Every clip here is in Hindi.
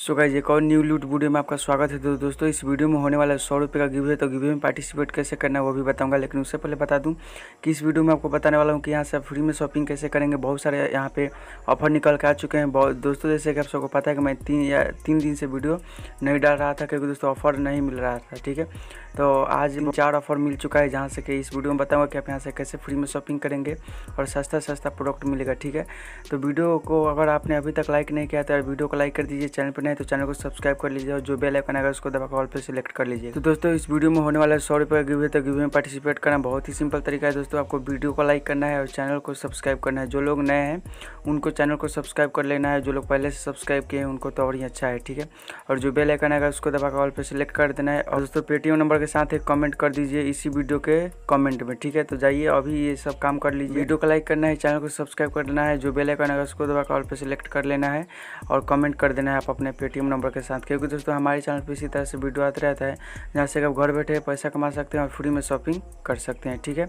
सो गाइज एक और न्यू लूट वीडियो में आपका स्वागत है तो दोस्तों इस वीडियो में होने वाला सौ रुपये का गिव है तो गिव में पार्टिसिपेट कैसे करना है वो भी बताऊंगा लेकिन उससे पहले बता दूं कि इस वीडियो में आपको बताने वाला हूं कि यहाँ से फ्री में शॉपिंग कैसे करेंगे बहुत सारे यहाँ पे ऑफर निकल के आ चुके हैं बहुत दोस्तों जैसे कि आप सबको पता है कि मैं तीन या तीन दिन से वीडियो नहीं डाल रहा था क्योंकि दोस्तों ऑफर नहीं मिल रहा था ठीक है तो आज चार ऑफर मिल चुका है जहाँ से कि इस वीडियो में बताऊँगा कि आप यहाँ से कैसे फ्री में शॉपिंग करेंगे और सस्ता सस्ता प्रोडक्ट मिलेगा ठीक है तो वीडियो को अगर आपने अभी तक लाइक नहीं किया तो वीडियो को लाइक कर दीजिए चैनल पर पे नहीं तो चैनल को सब्सक्राइब कर लीजिए और जो बेल आइकन आएगा उसको दबाकर ऑल पे सिलेक्ट कर लीजिए तो दोस्तों इस वीडियो में होने वाला है सौ रुपये गिवे तो गिवे में पार्टिसिपेट करना बहुत ही सिंपल तरीका है दोस्तों आपको वीडियो को लाइक करना है और चैनल को सब्सक्राइब करना है जो लोग नए हैं उनको चैनल को सब्सक्राइब कर लेना है जो लोग पहले से सब्सक्राइब किए हैं उनको तो और ही अच्छा है ठीक है और जो बेल आइकन आएगा उसको दबाकर ऑल पे सिलेक्ट कर देना है और दोस्तों पेटीएम नंबर के साथ एक कमेंट कर दीजिए इसी वीडियो के कमेंट में ठीक है तो जाइए अभी ये सब काम कर लीजिए वीडियो को लाइक करना है चैनल को सब्सक्राइब करना है जो बेल आइकन आएगा उसको दबाकर ऑल पे सिलेक्ट कर लेना है और कमेंट कर देना है आप अपने हैं पेटीएम नंबर के साथ क्योंकि दोस्तों हमारे चैनल पर इसी तरह से वीडियो आते रहता है जहाँ से आप घर बैठे पैसा कमा सकते हैं और फ्री में शॉपिंग कर सकते हैं ठीक है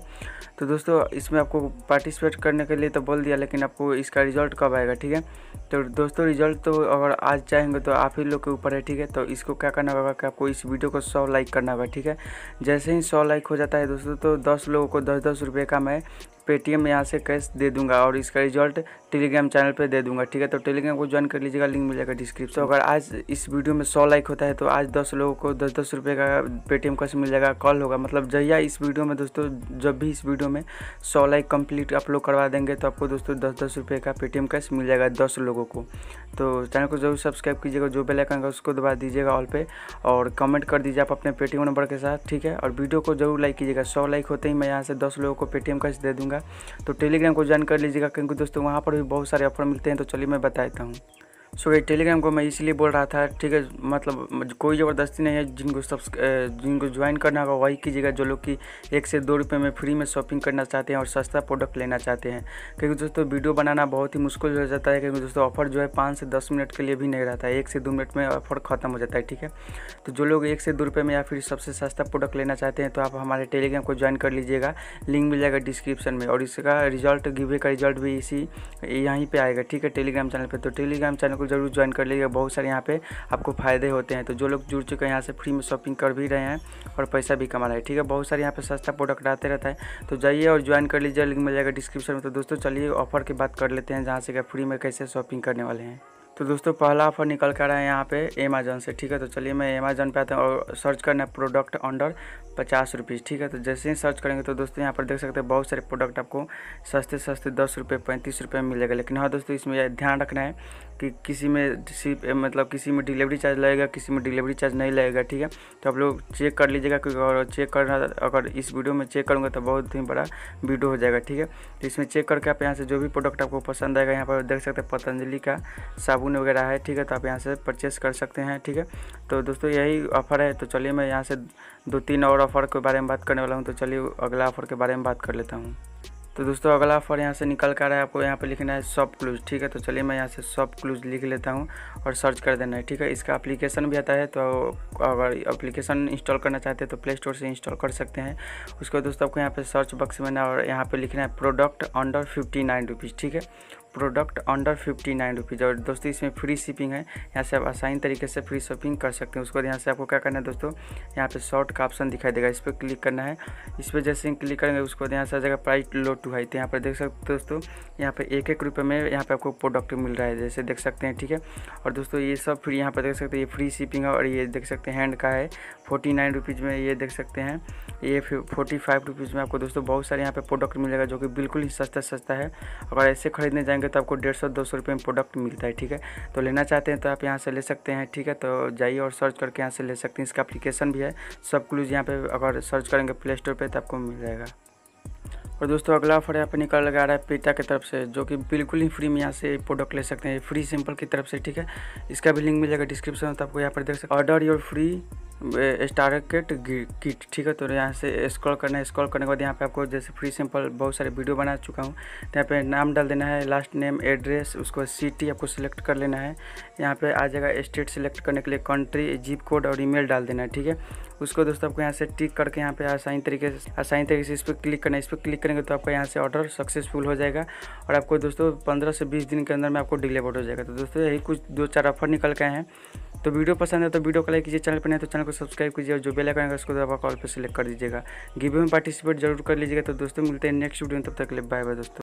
तो दोस्तों इसमें आपको पार्टिसिपेट करने के लिए तो बोल दिया लेकिन आपको इसका रिजल्ट कब आएगा ठीक है तो दोस्तों रिजल्ट तो अगर आज चाहेंगे तो आप ही लोग के ऊपर है ठीक है तो इसको क्या करना होगा कि आपको इस वीडियो को सौ लाइक करना होगा ठीक है जैसे ही सौ लाइक हो जाता है दोस्तों तो दस लोगों को दस दस रुपये का मैं पेटीएम में यहाँ से कैश दे दूंगा और इसका रिजल्ट टेलीग्राम चैनल पे दे दूंगा ठीक है तो टेलीग्राम को ज्वाइन कर लीजिएगा लिंक मिल जाएगा डिस्क्रिप्शन तो अगर आज इस वीडियो में सौ लाइक होता है तो आज दस लोगों को दस दस रुपये का पेटीएम कैश मिल जाएगा कॉल होगा मतलब जहिया इस वीडियो में दोस्तों जब भी इस वीडियो में सौ लाइक कंप्लीट अपलोड करवा देंगे तो आपको दोस्तों दस दस रुपये का पेटीएम कैश मिल जाएगा दस लोगों को तो चैनल को जरूर सब्सक्राइब कीजिएगा जो बेलाइकन का उसको दबा दीजिएगा ऑल पे और कमेंट कर दीजिए आप अपने पेटीएम नंबर के साथ ठीक है और वीडियो को जरूर लाइक कीजिएगा सौ लाइक होते ही मैं यहाँ से दस लोगों को पेटीएम कैश दे दूँगा दूंगा तो टेलीग्राम को ज्वाइन कर लीजिएगा क्योंकि दोस्तों वहाँ पर भी बहुत सारे ऑफर मिलते हैं तो चलिए मैं बताता हूँ सो so, ये टेलीग्राम को मैं इसीलिए बोल रहा था ठीक है मतलब कोई ज़बरदस्ती नहीं है जिनको सब्स जिनको ज्वाइन करना होगा वही कीजिएगा जो लोग की एक से दो रुपये में फ्री में शॉपिंग करना चाहते हैं और सस्ता प्रोडक्ट लेना चाहते हैं क्योंकि दोस्तों वीडियो बनाना बहुत ही मुश्किल हो जाता है क्योंकि दोस्तों ऑफर जो है पाँच से दस मिनट के लिए भी नहीं रहता है एक से दो मिनट में ऑफर ख़त्म हो जाता है ठीक है तो जो लोग एक से दो रुपये में या फिर सबसे सस्ता प्रोडक्ट लेना चाहते हैं तो आप हमारे टेलीग्राम को ज्वाइन कर लीजिएगा लिंक मिल जाएगा डिस्क्रिप्शन में और इसका रिजल्ट गिवे का रिजल्ट भी इसी यहीं पर आएगा ठीक है टेलीग्राम चैनल पर तो टेलीग्राम चैनल बिल्कुल ज़रूर ज्वाइन कर लीजिएगा बहुत सारे यहाँ पर आपको फ़ायदे होते हैं तो जो लोग जुड़ चुके हैं यहाँ से फ्री में शॉपिंग कर भी रहे हैं और पैसा भी कमा रहे हैं ठीक है बहुत सारे यहाँ पर सस्ता प्रोडक्ट आते रहता है तो जाइए और ज्वाइन कर लीजिए लिंक मिल जाएगा डिस्क्रिप्शन में तो दोस्तों चलिए ऑफर की बात कर लेते हैं जहाँ से फ्री में कैसे शॉपिंग करने वाले हैं तो दोस्तों पहला ऑफर निकल कर रहा है यहाँ पे अमेजोन से ठीक है तो चलिए मैं अमेजोन पे आता हूँ और सर्च करना है प्रोडक्ट अंडर पचास रुपीज़ ठीक है तो जैसे ही सर्च करेंगे तो दोस्तों यहाँ पर देख सकते हैं बहुत सारे प्रोडक्ट आपको सस्ते सस्ते दस रुपये पैंतीस रुपये में मिलेगा लेकिन हाँ दोस्तों इसमें ध्यान रखना है कि किसी में सिर्फ मतलब किसी में डिलीवरी चार्ज लगेगा किसी में डिलीवरी चार्ज नहीं लगेगा ठीक है तो आप लोग चेक कर लीजिएगा क्योंकि और चेक करना अगर इस वीडियो में चेक करूँगा तो बहुत ही बड़ा वीडियो हो जाएगा ठीक है तो इसमें चेक करके आप यहाँ से जो भी प्रोडक्ट आपको पसंद आएगा यहाँ पर देख सकते हैं पतंजलि का साबुन साबुन वगैरह है ठीक है तो आप यहाँ से परचेस कर सकते हैं ठीक है तो दोस्तों यही ऑफ़र है तो चलिए मैं यहाँ से दो तीन और ऑफ़र के बारे में बात करने वाला हूँ तो चलिए अगला ऑफ़र के बारे में बात कर लेता हूँ तो दोस्तों अगला ऑफर यहाँ से निकल कर आ रहा है आपको यहाँ पे लिखना है शॉप क्लूज ठीक है तो चलिए मैं यहाँ से शॉप क्लूज लिख लेता हूँ और सर्च कर देना है ठीक है इसका एप्लीकेशन भी आता है तो अगर एप्लीकेशन इंस्टॉल करना चाहते हैं तो प्ले स्टोर से इंस्टॉल कर सकते हैं उसके बाद दोस्तों आपको यहाँ पे सर्च बक्स में ना और यहाँ पर लिखना है product under fifty nine rupees ठीक है product under fifty nine rupees और दोस्तों इसमें फ्री शिपिंग है यहाँ से आप आसानी तरीके से फ्री शॉपिंग कर सकते हैं उसके बाद यहाँ से आपको क्या करना है दोस्तों यहाँ पे शॉर्ट का ऑप्शन दिखाई देगा इस पर क्लिक करना है इस पर जैसे ही क्लिक करेंगे उसके बाद यहाँ से आ जाएगा प्राइस लो टू हाई तो यहाँ पर देख सकते हो दोस्तों यहाँ पर एक एक रुपये में यहाँ पर आपको प्रोडक्ट मिल रहा है जैसे देख सकते हैं ठीक है और दोस्तों ये सब फ्री यहाँ पर देख सकते हैं ये फ्री शिपिंग है और ये देख सकते हैं हैंड का है फोर्टी नाइन रुपीज़ में ये देख सकते हैं ये फोर्टी फाइव रुपीज़ में आपको दोस्तों बहुत सारे यहाँ पर प्रोडक्ट मिलेगा जो कि बिल्कुल ही सस्ता सस्ता है अगर ऐसे खरीदने जाएंगे लेंगे तो आपको डेढ़ सौ दो सौ रुपये में प्रोडक्ट मिलता है ठीक है तो लेना चाहते हैं तो आप यहाँ से ले सकते हैं ठीक है तो जाइए और सर्च करके यहाँ से ले सकते हैं इसका अप्लीकेशन भी है सब क्लूज यहाँ पर अगर सर्च करेंगे प्ले स्टोर पर तो आपको मिल जाएगा और दोस्तों अगला ऑफर यहाँ पर निकल लगा रहा है पेटा की तरफ से जो कि बिल्कुल ही फ्री में यहाँ से प्रोडक्ट ले सकते हैं फ्री सिंपल की तरफ से ठीक है इसका भी लिंक मिल जाएगा डिस्क्रिप्शन में तो आपको यहाँ पर देख सकते order your free star kit kit ठीक है तो यहाँ से स्क्रॉल करना है स्क्रॉल करने के बाद यहाँ पे आपको जैसे फ्री सिंपल बहुत सारे वीडियो बना चुका हूँ तो यहाँ पे नाम डाल देना है लास्ट नेम एड्रेस उसको सिटी आपको सिलेक्ट कर लेना है यहाँ पे आ जाएगा स्टेट सिलेक्ट करने के लिए कंट्री जीप कोड और ईमेल डाल देना है ठीक है उसको दोस्तों आपको यहाँ से टिक करके यहाँ पे आसानी तरीके से आसानी तरीके से इस पर क्लिक करना है इस पर क्लिक करेंगे तो आपका यहाँ से ऑर्डर सक्सेसफुल हो जाएगा और आपको दोस्तों पंद्रह से बीस दिन के अंदर में आपको डिलीवर हो जाएगा तो दोस्तों यही कुछ दो चार ऑफर निकल के आए हैं तो वीडियो पसंद है तो वीडियो को लाइक कीजिए चैनल पर नहीं तो चैनल को सब्सक्राइब कीजिए और जो बेल आइकन है उसको दबा कॉल पर सेलेक्ट कर दीजिएगा गिवे में पार्टिसिपेट जरूर कर लीजिएगा तो दोस्तों मिलते हैं नेक्स्ट वीडियो में तब तक के लिए बाय बाय दोस्तों